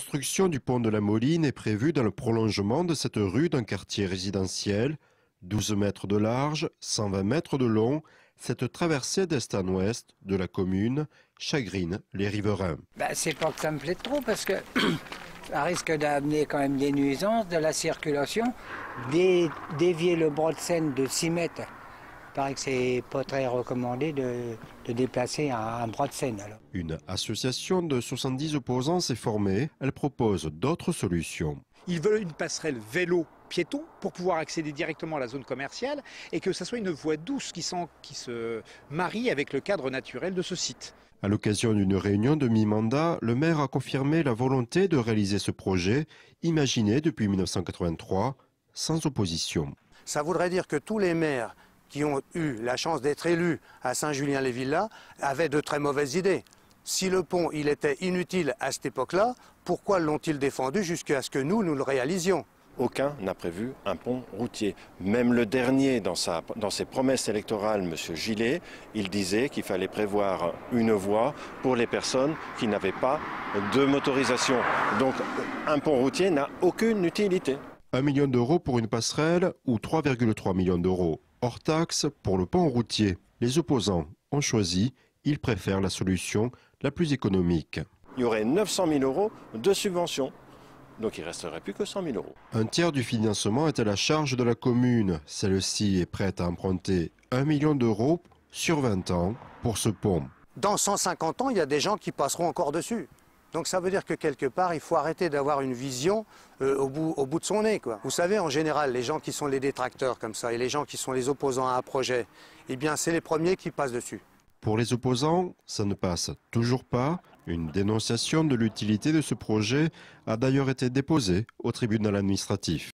construction du pont de la Moline est prévue dans le prolongement de cette rue d'un quartier résidentiel. 12 mètres de large, 120 mètres de long, cette traversée d'est en ouest de la commune chagrine les riverains. Bah, c'est pas que ça me plaît trop parce que ça risque d'amener quand même des nuisances, de la circulation, dévier le bras de Seine de 6 mètres il paraît que c'est pas très recommandé de, de déplacer un, un, bras de scène Une association de 70 opposants s'est formée. Elle propose d'autres solutions. Ils veulent une passerelle vélo piéton pour pouvoir accéder directement à la zone commerciale et que ce soit une voie douce qui, sent, qui se marie avec le cadre naturel de ce site. À l'occasion d'une réunion de mi-mandat, le maire a confirmé la volonté de réaliser ce projet, imaginé depuis 1983, sans opposition. Ça voudrait dire que tous les maires qui ont eu la chance d'être élus à Saint-Julien-les-Villas avaient de très mauvaises idées. Si le pont, il était inutile à cette époque-là, pourquoi l'ont-ils défendu jusqu'à ce que nous, nous le réalisions aucun n'a prévu un pont routier. Même le dernier, dans, dans ses promesses électorales, M. Gillet, il disait qu'il fallait prévoir une voie pour les personnes qui n'avaient pas de motorisation. Donc un pont routier n'a aucune utilité. Un million d'euros pour une passerelle ou 3,3 millions d'euros hors taxe pour le pont routier. Les opposants ont choisi, ils préfèrent la solution la plus économique. Il y aurait 900 000 euros de subvention. Donc il ne resterait plus que 100 000 euros. Un tiers du financement est à la charge de la commune. Celle-ci est prête à emprunter 1 million d'euros sur 20 ans pour ce pont. Dans 150 ans, il y a des gens qui passeront encore dessus. Donc ça veut dire que quelque part, il faut arrêter d'avoir une vision euh, au, bout, de son nez. Vous savez, en général, les gens qui sont les détracteurs comme ça et les gens qui sont les opposants à un projet, eh bien, c'est les premiers qui passent dessus. Pour les opposants, ça ne passe toujours pas. Une dénonciation de l'utilité de ce projet a d'ailleurs été déposée au tribunal administratif.